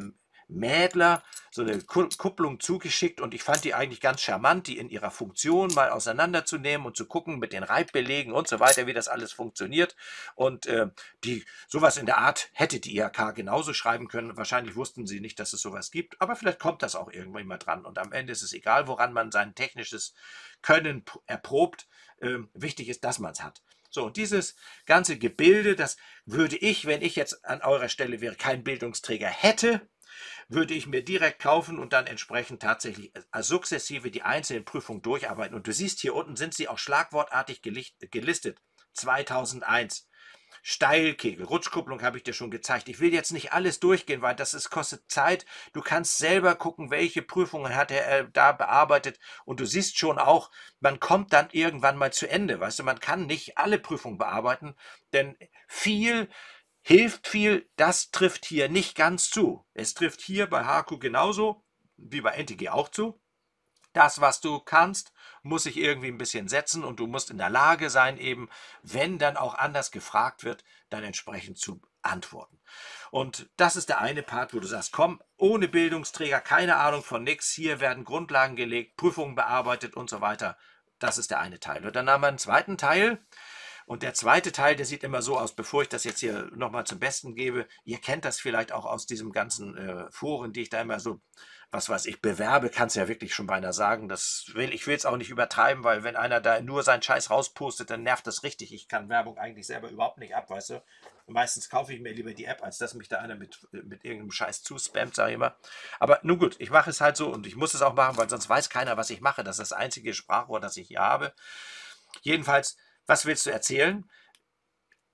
Mädler so eine Kupplung zugeschickt und ich fand die eigentlich ganz charmant, die in ihrer Funktion mal auseinanderzunehmen und zu gucken mit den Reibbelegen und so weiter, wie das alles funktioniert. Und äh, die sowas in der Art hätte die IHK genauso schreiben können. Wahrscheinlich wussten sie nicht, dass es sowas gibt, aber vielleicht kommt das auch irgendwann mal dran. Und am Ende ist es egal, woran man sein technisches Können erprobt. Äh, wichtig ist, dass man es hat. So, und dieses ganze Gebilde, das würde ich, wenn ich jetzt an eurer Stelle wäre, kein Bildungsträger hätte, würde ich mir direkt kaufen und dann entsprechend tatsächlich sukzessive die einzelnen Prüfungen durcharbeiten. Und du siehst, hier unten sind sie auch schlagwortartig gelistet. 2001. Steilkegel, Rutschkupplung habe ich dir schon gezeigt. Ich will jetzt nicht alles durchgehen, weil das ist, kostet Zeit. Du kannst selber gucken, welche Prüfungen hat er äh, da bearbeitet. Und du siehst schon auch, man kommt dann irgendwann mal zu Ende. Weißt du, man kann nicht alle Prüfungen bearbeiten, denn viel hilft viel, das trifft hier nicht ganz zu. Es trifft hier bei Haku genauso wie bei NTG auch zu. Das, was du kannst, muss sich irgendwie ein bisschen setzen und du musst in der Lage sein, eben, wenn dann auch anders gefragt wird, dann entsprechend zu antworten. Und das ist der eine Part, wo du sagst, komm, ohne Bildungsträger, keine Ahnung von nichts, hier werden Grundlagen gelegt, Prüfungen bearbeitet und so weiter. Das ist der eine Teil. Und dann haben wir einen zweiten Teil, und der zweite Teil, der sieht immer so aus, bevor ich das jetzt hier nochmal zum Besten gebe, ihr kennt das vielleicht auch aus diesem ganzen äh, Foren, die ich da immer so, was weiß ich, bewerbe, kann es ja wirklich schon beinahe sagen. Das will, ich will es auch nicht übertreiben, weil wenn einer da nur seinen Scheiß rauspostet, dann nervt das richtig. Ich kann Werbung eigentlich selber überhaupt nicht ab, weißt du. Meistens kaufe ich mir lieber die App, als dass mich da einer mit, mit irgendeinem Scheiß zuspammt, sage ich immer. Aber nun gut, ich mache es halt so und ich muss es auch machen, weil sonst weiß keiner, was ich mache. Das ist das einzige Sprachrohr, das ich hier habe. Jedenfalls was willst du erzählen?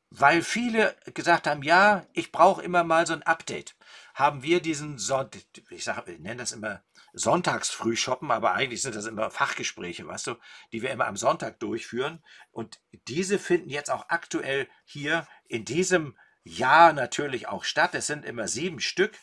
Weil viele gesagt haben, ja, ich brauche immer mal so ein Update, haben wir diesen, Sonntag, ich, ich nenne das immer Sonntagsfrühshoppen, aber eigentlich sind das immer Fachgespräche, weißt du, die wir immer am Sonntag durchführen. Und diese finden jetzt auch aktuell hier in diesem Jahr natürlich auch statt. Es sind immer sieben Stück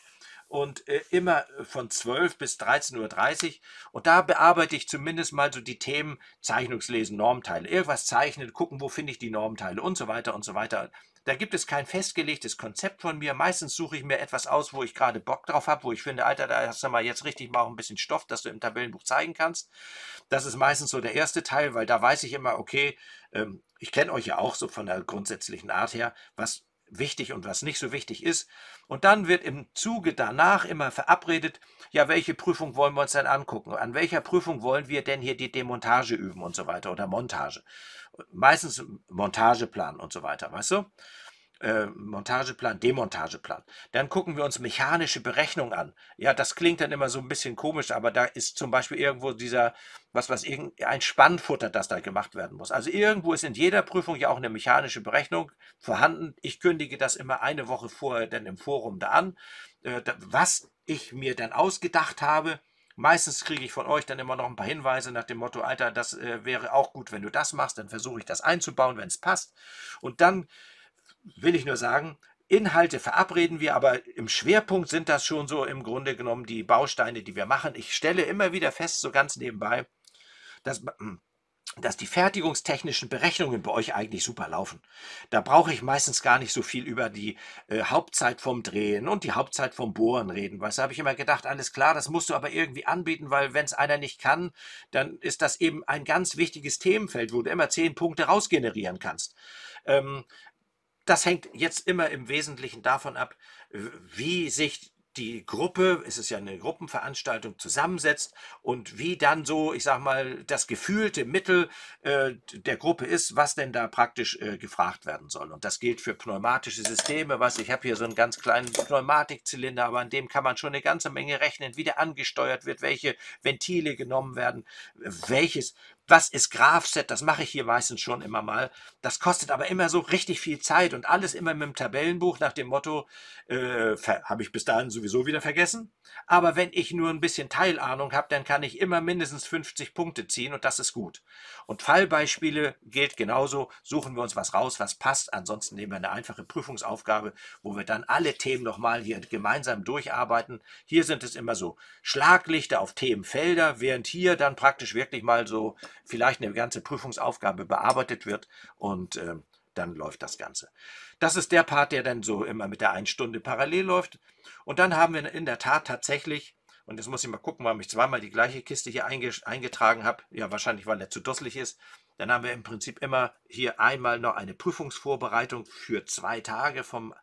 und äh, immer von 12 bis 13.30 Uhr. Und da bearbeite ich zumindest mal so die Themen Zeichnungslesen, Normteile, irgendwas zeichnen, gucken, wo finde ich die Normteile und so weiter und so weiter. Da gibt es kein festgelegtes Konzept von mir. Meistens suche ich mir etwas aus, wo ich gerade Bock drauf habe, wo ich finde, Alter, da hast du mal jetzt richtig mal auch ein bisschen Stoff, dass du im Tabellenbuch zeigen kannst. Das ist meistens so der erste Teil, weil da weiß ich immer, okay, ähm, ich kenne euch ja auch so von der grundsätzlichen Art her, was wichtig und was nicht so wichtig ist. Und dann wird im Zuge danach immer verabredet, ja, welche Prüfung wollen wir uns denn angucken? An welcher Prüfung wollen wir denn hier die Demontage üben und so weiter oder Montage? Meistens Montageplan und so weiter, weißt du? Äh, Montageplan, Demontageplan. Dann gucken wir uns mechanische Berechnung an. Ja, das klingt dann immer so ein bisschen komisch, aber da ist zum Beispiel irgendwo dieser, was was ein Spannfutter, das da gemacht werden muss. Also irgendwo ist in jeder Prüfung ja auch eine mechanische Berechnung vorhanden. Ich kündige das immer eine Woche vorher dann im Forum da an, äh, was ich mir dann ausgedacht habe. Meistens kriege ich von euch dann immer noch ein paar Hinweise nach dem Motto, Alter, das äh, wäre auch gut, wenn du das machst, dann versuche ich das einzubauen, wenn es passt. Und dann will ich nur sagen, Inhalte verabreden wir, aber im Schwerpunkt sind das schon so im Grunde genommen die Bausteine, die wir machen. Ich stelle immer wieder fest, so ganz nebenbei, dass, hm, dass die fertigungstechnischen Berechnungen bei euch eigentlich super laufen. Da brauche ich meistens gar nicht so viel über die äh, Hauptzeit vom Drehen und die Hauptzeit vom Bohren reden. Was habe ich immer gedacht, alles klar, das musst du aber irgendwie anbieten, weil wenn es einer nicht kann, dann ist das eben ein ganz wichtiges Themenfeld, wo du immer zehn Punkte rausgenerieren kannst. Ähm, das hängt jetzt immer im Wesentlichen davon ab, wie sich die Gruppe, es ist ja eine Gruppenveranstaltung, zusammensetzt und wie dann so, ich sag mal, das gefühlte Mittel äh, der Gruppe ist, was denn da praktisch äh, gefragt werden soll. Und das gilt für pneumatische Systeme, was ich habe hier so einen ganz kleinen Pneumatikzylinder, aber an dem kann man schon eine ganze Menge rechnen, wie der angesteuert wird, welche Ventile genommen werden, welches was ist Grafset, das mache ich hier meistens schon immer mal. Das kostet aber immer so richtig viel Zeit und alles immer mit dem Tabellenbuch nach dem Motto, äh, habe ich bis dahin sowieso wieder vergessen aber wenn ich nur ein bisschen Teilahnung habe, dann kann ich immer mindestens 50 Punkte ziehen und das ist gut. Und Fallbeispiele gilt genauso, suchen wir uns was raus, was passt. Ansonsten nehmen wir eine einfache Prüfungsaufgabe, wo wir dann alle Themen nochmal hier gemeinsam durcharbeiten. Hier sind es immer so Schlaglichter auf Themenfelder, während hier dann praktisch wirklich mal so vielleicht eine ganze Prüfungsaufgabe bearbeitet wird und äh, dann läuft das Ganze. Das ist der Part, der dann so immer mit der einen Stunde parallel läuft. Und dann haben wir in der Tat tatsächlich, und jetzt muss ich mal gucken, warum ich zweimal die gleiche Kiste hier eingetragen habe. Ja, wahrscheinlich, weil er zu dusselig ist. Dann haben wir im Prinzip immer hier einmal noch eine Prüfungsvorbereitung für zwei Tage vom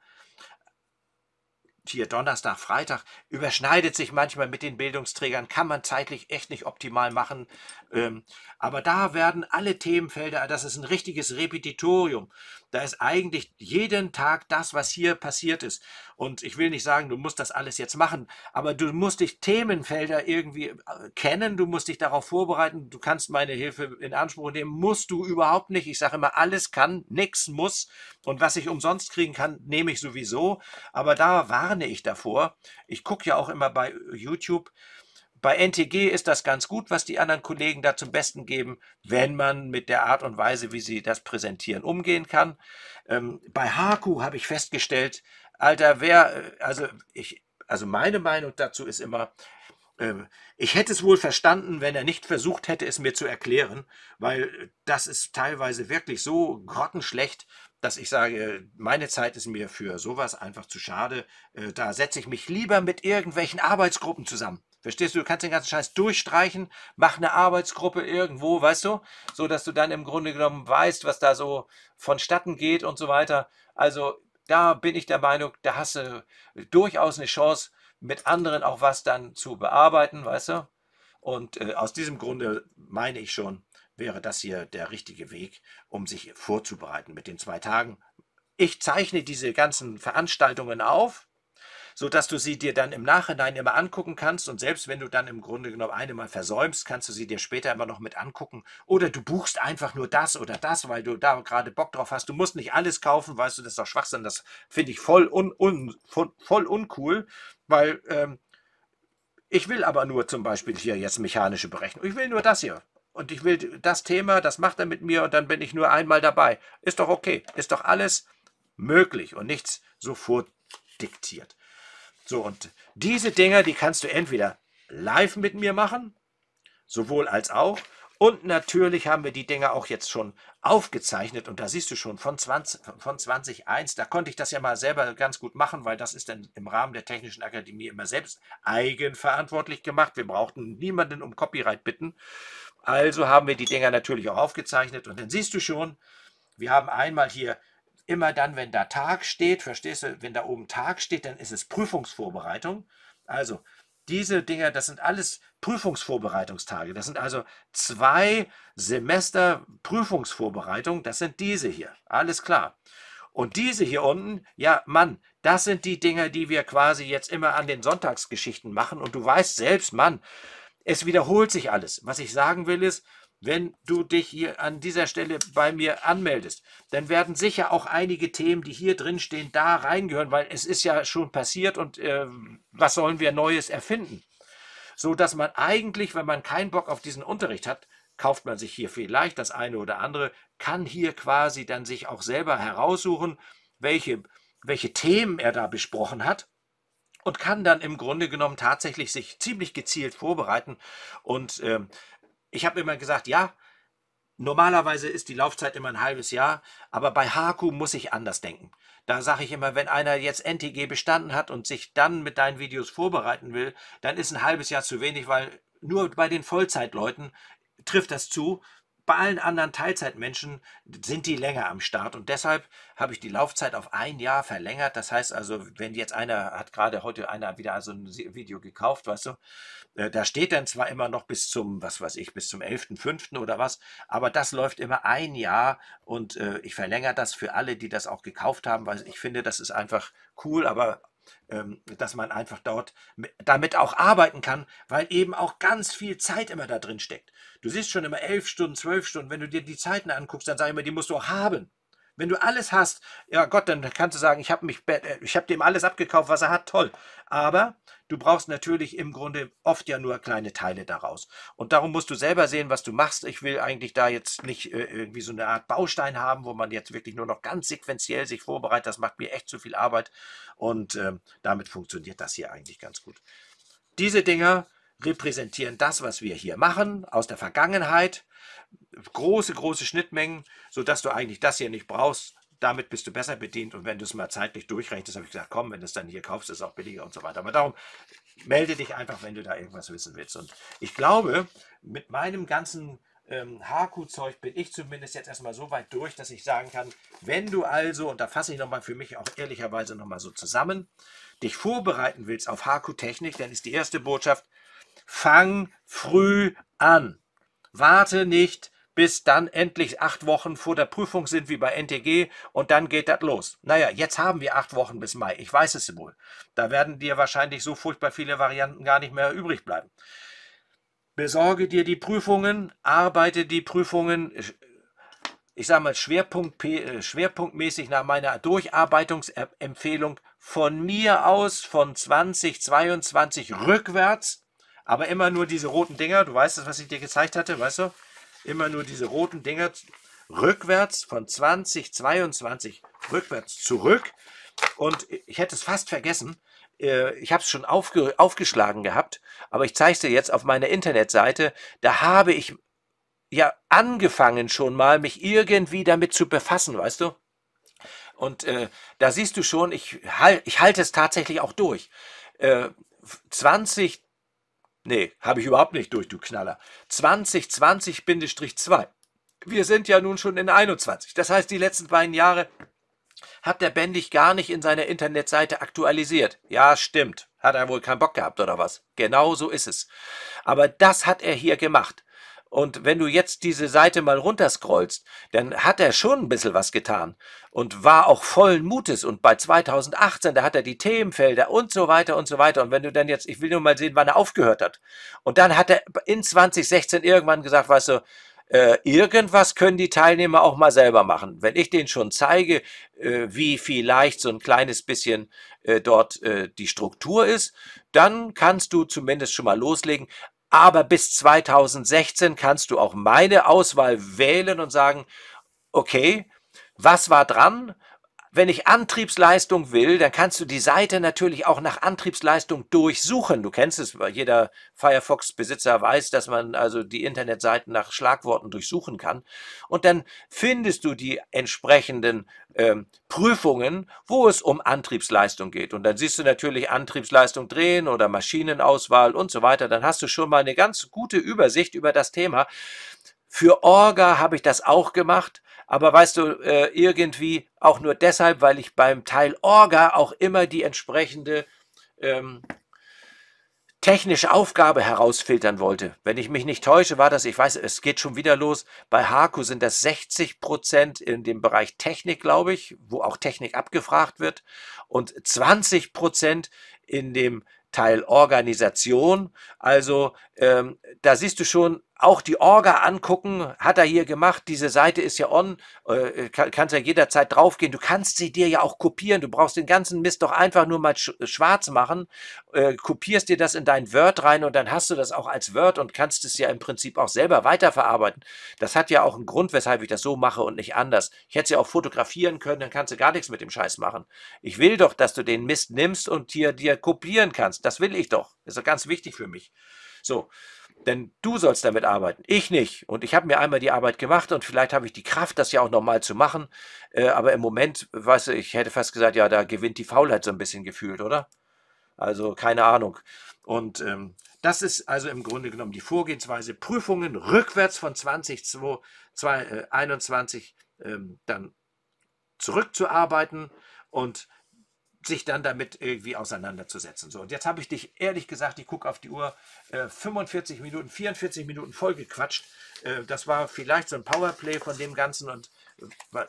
hier Donnerstag, Freitag, überschneidet sich manchmal mit den Bildungsträgern, kann man zeitlich echt nicht optimal machen. Ähm, aber da werden alle Themenfelder, das ist ein richtiges Repetitorium. Da ist eigentlich jeden Tag das, was hier passiert ist. Und ich will nicht sagen, du musst das alles jetzt machen, aber du musst dich Themenfelder irgendwie äh, kennen, du musst dich darauf vorbereiten, du kannst meine Hilfe in Anspruch nehmen, musst du überhaupt nicht. Ich sage immer, alles kann, nichts muss. Und was ich umsonst kriegen kann, nehme ich sowieso. Aber da warne ich davor. Ich gucke ja auch immer bei YouTube, bei NTG ist das ganz gut, was die anderen Kollegen da zum Besten geben, wenn man mit der Art und Weise, wie sie das präsentieren, umgehen kann. Ähm, bei Haku habe ich festgestellt, Alter, wer, äh, also ich, also meine Meinung dazu ist immer, ähm, ich hätte es wohl verstanden, wenn er nicht versucht hätte, es mir zu erklären, weil das ist teilweise wirklich so grottenschlecht, dass ich sage, meine Zeit ist mir für sowas einfach zu schade. Äh, da setze ich mich lieber mit irgendwelchen Arbeitsgruppen zusammen. Verstehst du, du kannst den ganzen Scheiß durchstreichen, mach eine Arbeitsgruppe irgendwo, weißt du, so dass du dann im Grunde genommen weißt, was da so vonstatten geht und so weiter. Also da bin ich der Meinung, da hast du durchaus eine Chance, mit anderen auch was dann zu bearbeiten, weißt du. Und äh, aus diesem Grunde meine ich schon, wäre das hier der richtige Weg, um sich vorzubereiten mit den zwei Tagen. Ich zeichne diese ganzen Veranstaltungen auf, sodass du sie dir dann im Nachhinein immer angucken kannst und selbst wenn du dann im Grunde genommen eine mal versäumst, kannst du sie dir später immer noch mit angucken oder du buchst einfach nur das oder das, weil du da gerade Bock drauf hast. Du musst nicht alles kaufen, weißt du, das ist doch Schwachsinn, das finde ich voll, un, un, voll uncool, weil... Ähm, ich will aber nur zum Beispiel hier jetzt mechanische Berechnung. Ich will nur das hier. Und ich will das Thema, das macht er mit mir und dann bin ich nur einmal dabei. Ist doch okay. Ist doch alles möglich und nichts so vordiktiert. So, und diese Dinger, die kannst du entweder live mit mir machen, sowohl als auch. Und natürlich haben wir die Dinger auch jetzt schon aufgezeichnet und da siehst du schon von, 20, von 2001, da konnte ich das ja mal selber ganz gut machen, weil das ist dann im Rahmen der Technischen Akademie immer selbst eigenverantwortlich gemacht. Wir brauchten niemanden um Copyright bitten. Also haben wir die Dinger natürlich auch aufgezeichnet und dann siehst du schon, wir haben einmal hier immer dann, wenn da Tag steht, verstehst du, wenn da oben Tag steht, dann ist es Prüfungsvorbereitung. Also diese Dinger, das sind alles Prüfungsvorbereitungstage. Das sind also zwei Semester Prüfungsvorbereitung. Das sind diese hier. Alles klar. Und diese hier unten, ja, Mann, das sind die Dinger, die wir quasi jetzt immer an den Sonntagsgeschichten machen. Und du weißt selbst, Mann, es wiederholt sich alles. Was ich sagen will ist, wenn du dich hier an dieser Stelle bei mir anmeldest, dann werden sicher auch einige Themen, die hier drin stehen, da reingehören, weil es ist ja schon passiert und äh, was sollen wir Neues erfinden? So dass man eigentlich, wenn man keinen Bock auf diesen Unterricht hat, kauft man sich hier vielleicht das eine oder andere, kann hier quasi dann sich auch selber heraussuchen, welche, welche Themen er da besprochen hat und kann dann im Grunde genommen tatsächlich sich ziemlich gezielt vorbereiten und äh, ich habe immer gesagt, ja, normalerweise ist die Laufzeit immer ein halbes Jahr, aber bei Haku muss ich anders denken. Da sage ich immer, wenn einer jetzt NTG bestanden hat und sich dann mit deinen Videos vorbereiten will, dann ist ein halbes Jahr zu wenig, weil nur bei den Vollzeitleuten trifft das zu bei allen anderen Teilzeitmenschen sind die länger am Start und deshalb habe ich die Laufzeit auf ein Jahr verlängert. Das heißt also, wenn jetzt einer hat gerade heute einer wieder so ein Video gekauft, weißt du, äh, da steht dann zwar immer noch bis zum, was weiß ich, bis zum 11.05. oder was, aber das läuft immer ein Jahr und äh, ich verlängere das für alle, die das auch gekauft haben, weil ich finde, das ist einfach cool, aber ähm, dass man einfach dort damit auch arbeiten kann, weil eben auch ganz viel Zeit immer da drin steckt. Du siehst schon immer elf Stunden, zwölf Stunden, wenn du dir die Zeiten anguckst, dann sag ich immer, die musst du auch haben. Wenn du alles hast, ja Gott, dann kannst du sagen, ich habe mich, äh, ich habe dem alles abgekauft, was er hat, toll. Aber du brauchst natürlich im Grunde oft ja nur kleine Teile daraus. Und darum musst du selber sehen, was du machst. Ich will eigentlich da jetzt nicht äh, irgendwie so eine Art Baustein haben, wo man jetzt wirklich nur noch ganz sequenziell sich vorbereitet. Das macht mir echt zu viel Arbeit. Und äh, damit funktioniert das hier eigentlich ganz gut. Diese Dinger repräsentieren das, was wir hier machen aus der Vergangenheit große, große Schnittmengen, sodass du eigentlich das hier nicht brauchst. Damit bist du besser bedient und wenn du es mal zeitlich durchrechnest, habe ich gesagt, komm, wenn du es dann hier kaufst, ist es auch billiger und so weiter. Aber darum melde dich einfach, wenn du da irgendwas wissen willst. Und ich glaube, mit meinem ganzen ähm, HQ-Zeug bin ich zumindest jetzt erstmal so weit durch, dass ich sagen kann, wenn du also, und da fasse ich nochmal für mich auch ehrlicherweise nochmal so zusammen, dich vorbereiten willst auf HQ-Technik, dann ist die erste Botschaft, fang früh an. Warte nicht, bis dann endlich acht Wochen vor der Prüfung sind wie bei NTG und dann geht das los. Naja, jetzt haben wir acht Wochen bis Mai. Ich weiß es wohl. Da werden dir wahrscheinlich so furchtbar viele Varianten gar nicht mehr übrig bleiben. Besorge dir die Prüfungen, arbeite die Prüfungen, ich sage mal Schwerpunkt, äh, schwerpunktmäßig nach meiner Durcharbeitungsempfehlung von mir aus von 2022 rückwärts aber immer nur diese roten Dinger, du weißt das, was ich dir gezeigt hatte, weißt du? Immer nur diese roten Dinger rückwärts von 2022 rückwärts zurück. Und ich hätte es fast vergessen. Äh, ich habe es schon aufge aufgeschlagen gehabt, aber ich zeige es dir jetzt auf meiner Internetseite. Da habe ich ja angefangen schon mal, mich irgendwie damit zu befassen, weißt du? Und äh, da siehst du schon, ich, halt, ich halte es tatsächlich auch durch. Äh, 20, Nee, habe ich überhaupt nicht durch, du Knaller. 2020-2. Wir sind ja nun schon in 21. Das heißt, die letzten beiden Jahre hat der Bendig gar nicht in seiner Internetseite aktualisiert. Ja, stimmt. Hat er wohl keinen Bock gehabt oder was? Genau so ist es. Aber das hat er hier gemacht. Und wenn du jetzt diese Seite mal runterscrollst, dann hat er schon ein bisschen was getan und war auch vollen Mutes. Und bei 2018, da hat er die Themenfelder und so weiter und so weiter. Und wenn du dann jetzt, ich will nur mal sehen, wann er aufgehört hat. Und dann hat er in 2016 irgendwann gesagt, weißt du, äh, irgendwas können die Teilnehmer auch mal selber machen. Wenn ich denen schon zeige, äh, wie vielleicht so ein kleines bisschen äh, dort äh, die Struktur ist, dann kannst du zumindest schon mal loslegen. Aber bis 2016 kannst du auch meine Auswahl wählen und sagen, okay, was war dran? Wenn ich Antriebsleistung will, dann kannst du die Seite natürlich auch nach Antriebsleistung durchsuchen. Du kennst es, weil jeder Firefox-Besitzer weiß, dass man also die Internetseiten nach Schlagworten durchsuchen kann. Und dann findest du die entsprechenden ähm, Prüfungen, wo es um Antriebsleistung geht. Und dann siehst du natürlich Antriebsleistung drehen oder Maschinenauswahl und so weiter. Dann hast du schon mal eine ganz gute Übersicht über das Thema. Für Orga habe ich das auch gemacht aber weißt du, äh, irgendwie auch nur deshalb, weil ich beim Teil Orga auch immer die entsprechende ähm, technische Aufgabe herausfiltern wollte. Wenn ich mich nicht täusche, war das, ich weiß, es geht schon wieder los, bei Haku sind das 60 Prozent in dem Bereich Technik, glaube ich, wo auch Technik abgefragt wird und 20 Prozent in dem Teil Organisation. Also ähm, da siehst du schon, auch die Orga angucken, hat er hier gemacht. Diese Seite ist ja on, äh, äh, kannst ja jederzeit draufgehen. Du kannst sie dir ja auch kopieren. Du brauchst den ganzen Mist doch einfach nur mal schwarz machen, äh, kopierst dir das in dein Word rein und dann hast du das auch als Word und kannst es ja im Prinzip auch selber weiterverarbeiten. Das hat ja auch einen Grund, weshalb ich das so mache und nicht anders. Ich hätte sie auch fotografieren können, dann kannst du gar nichts mit dem Scheiß machen. Ich will doch, dass du den Mist nimmst und hier dir kopieren kannst. Das will ich doch. Das ist doch ganz wichtig für mich. So. Denn du sollst damit arbeiten, ich nicht. Und ich habe mir einmal die Arbeit gemacht und vielleicht habe ich die Kraft, das ja auch nochmal zu machen. Äh, aber im Moment, weißt du, ich hätte fast gesagt, ja, da gewinnt die Faulheit so ein bisschen gefühlt, oder? Also keine Ahnung. Und ähm, das ist also im Grunde genommen die Vorgehensweise. Prüfungen rückwärts von 2021 äh, ähm, dann zurückzuarbeiten und sich dann damit irgendwie auseinanderzusetzen. So, und jetzt habe ich dich ehrlich gesagt, ich gucke auf die Uhr, äh, 45 Minuten, 44 Minuten voll gequatscht. Äh, das war vielleicht so ein Powerplay von dem Ganzen und äh,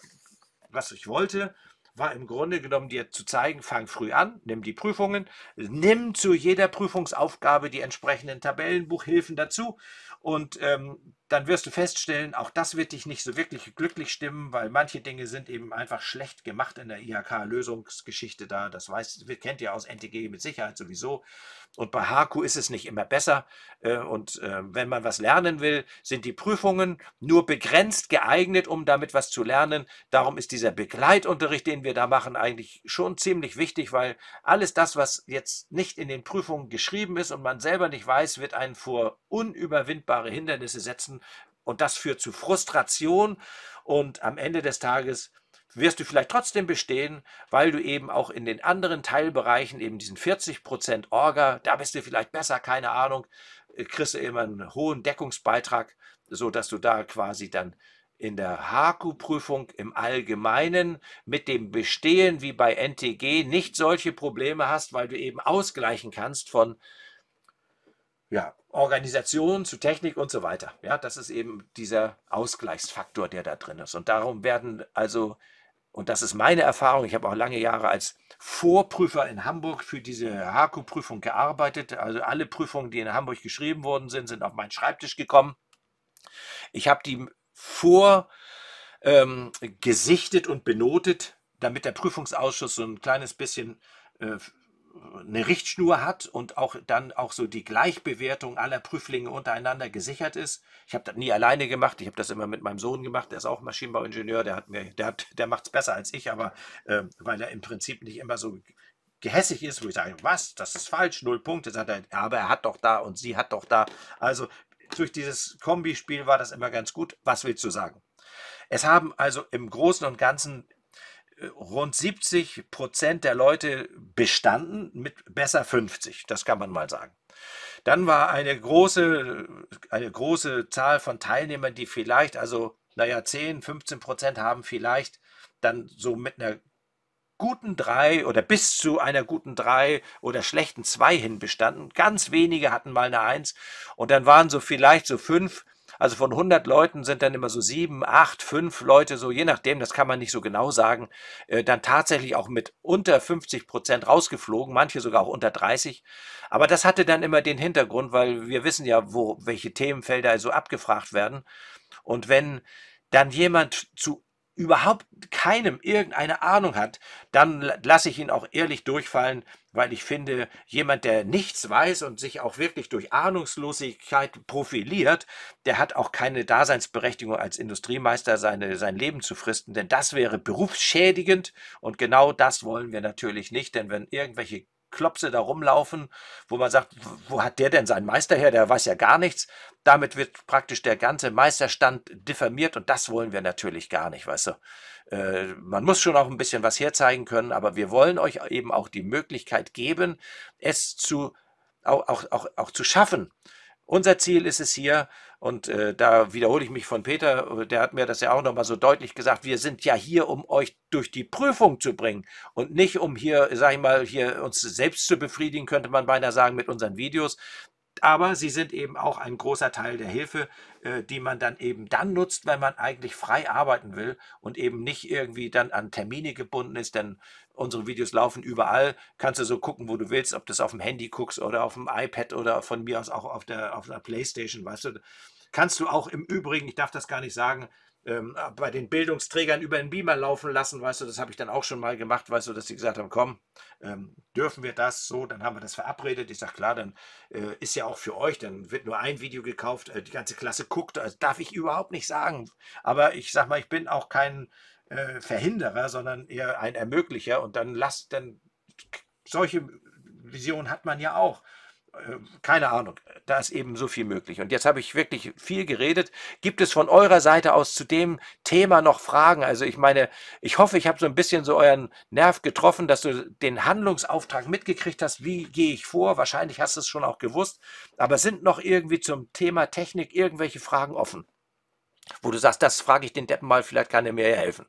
was ich wollte, war im Grunde genommen dir zu zeigen, fang früh an, nimm die Prüfungen, nimm zu jeder Prüfungsaufgabe die entsprechenden Tabellenbuchhilfen dazu und ähm, dann wirst du feststellen, auch das wird dich nicht so wirklich glücklich stimmen, weil manche Dinge sind eben einfach schlecht gemacht in der IHK-Lösungsgeschichte da. Das weiß, kennt ihr aus NTG mit Sicherheit sowieso. Und bei HAKU ist es nicht immer besser. Äh, und äh, wenn man was lernen will, sind die Prüfungen nur begrenzt geeignet, um damit was zu lernen. Darum ist dieser Begleitunterricht, den wir da machen, eigentlich schon ziemlich wichtig, weil alles das, was jetzt nicht in den Prüfungen geschrieben ist und man selber nicht weiß, wird einen vor unüberwindbare Hindernisse setzen und das führt zu Frustration und am Ende des Tages wirst du vielleicht trotzdem bestehen, weil du eben auch in den anderen Teilbereichen, eben diesen 40% Orga, da bist du vielleicht besser, keine Ahnung, äh, kriegst du immer einen hohen Deckungsbeitrag, sodass du da quasi dann in der HAKU-Prüfung im Allgemeinen mit dem Bestehen wie bei NTG nicht solche Probleme hast, weil du eben ausgleichen kannst von ja, Organisation, zu Technik und so weiter. Ja, das ist eben dieser Ausgleichsfaktor, der da drin ist. Und darum werden also, und das ist meine Erfahrung, ich habe auch lange Jahre als Vorprüfer in Hamburg für diese HAKU-Prüfung gearbeitet. Also alle Prüfungen, die in Hamburg geschrieben worden sind, sind auf meinen Schreibtisch gekommen. Ich habe die vorgesichtet ähm, und benotet, damit der Prüfungsausschuss so ein kleines bisschen äh, eine Richtschnur hat und auch dann auch so die Gleichbewertung aller Prüflinge untereinander gesichert ist. Ich habe das nie alleine gemacht, ich habe das immer mit meinem Sohn gemacht, der ist auch Maschinenbauingenieur, der hat mir, der hat, der macht's besser als ich, aber äh, weil er im Prinzip nicht immer so gehässig ist, wo ich sage, was, das ist falsch, null Punkte, sagt er, aber er hat doch da und sie hat doch da. Also durch dieses Kombispiel war das immer ganz gut. Was willst du sagen? Es haben also im Großen und Ganzen rund 70 Prozent der Leute bestanden mit besser 50, das kann man mal sagen. Dann war eine große, eine große Zahl von Teilnehmern, die vielleicht, also naja, 10, 15 Prozent haben vielleicht dann so mit einer guten 3 oder bis zu einer guten 3 oder schlechten 2 hin bestanden. Ganz wenige hatten mal eine 1 und dann waren so vielleicht so 5 also von 100 Leuten sind dann immer so sieben, acht, fünf Leute, so je nachdem, das kann man nicht so genau sagen, äh, dann tatsächlich auch mit unter 50 Prozent rausgeflogen, manche sogar auch unter 30. Aber das hatte dann immer den Hintergrund, weil wir wissen ja, wo welche Themenfelder also abgefragt werden. Und wenn dann jemand zu überhaupt keinem irgendeine Ahnung hat, dann lasse ich ihn auch ehrlich durchfallen, weil ich finde, jemand, der nichts weiß und sich auch wirklich durch Ahnungslosigkeit profiliert, der hat auch keine Daseinsberechtigung als Industriemeister seine, sein Leben zu fristen, denn das wäre berufsschädigend und genau das wollen wir natürlich nicht, denn wenn irgendwelche Klopse da rumlaufen, wo man sagt, wo hat der denn seinen Meister her? Der weiß ja gar nichts. Damit wird praktisch der ganze Meisterstand diffamiert und das wollen wir natürlich gar nicht, weißt du. Äh, man muss schon auch ein bisschen was herzeigen können, aber wir wollen euch eben auch die Möglichkeit geben, es zu, auch, auch, auch, auch zu schaffen. Unser Ziel ist es hier, und äh, da wiederhole ich mich von Peter, äh, der hat mir das ja auch nochmal so deutlich gesagt, wir sind ja hier, um euch durch die Prüfung zu bringen und nicht um hier, sag ich mal, hier uns selbst zu befriedigen, könnte man beinahe sagen, mit unseren Videos aber sie sind eben auch ein großer Teil der Hilfe, äh, die man dann eben dann nutzt, wenn man eigentlich frei arbeiten will und eben nicht irgendwie dann an Termine gebunden ist, denn unsere Videos laufen überall, kannst du so gucken, wo du willst, ob du es auf dem Handy guckst oder auf dem iPad oder von mir aus auch auf der, auf der Playstation, weißt du, kannst du auch im Übrigen, ich darf das gar nicht sagen, ähm, bei den Bildungsträgern über den Beamer laufen lassen, weißt du, das habe ich dann auch schon mal gemacht, weißt du, dass sie gesagt haben, komm, ähm, dürfen wir das so, dann haben wir das verabredet. Ich sage, klar, dann äh, ist ja auch für euch, dann wird nur ein Video gekauft, äh, die ganze Klasse guckt, also darf ich überhaupt nicht sagen. Aber ich sag mal, ich bin auch kein äh, Verhinderer, sondern eher ein Ermöglicher und dann lasst, dann solche Visionen hat man ja auch. Äh, keine Ahnung, da ist eben so viel möglich. Und jetzt habe ich wirklich viel geredet. Gibt es von eurer Seite aus zu dem Thema noch Fragen? Also ich meine, ich hoffe, ich habe so ein bisschen so euren Nerv getroffen, dass du den Handlungsauftrag mitgekriegt hast. Wie gehe ich vor? Wahrscheinlich hast du es schon auch gewusst. Aber sind noch irgendwie zum Thema Technik irgendwelche Fragen offen? Wo du sagst, das frage ich den Deppen mal, vielleicht kann er mir ja helfen.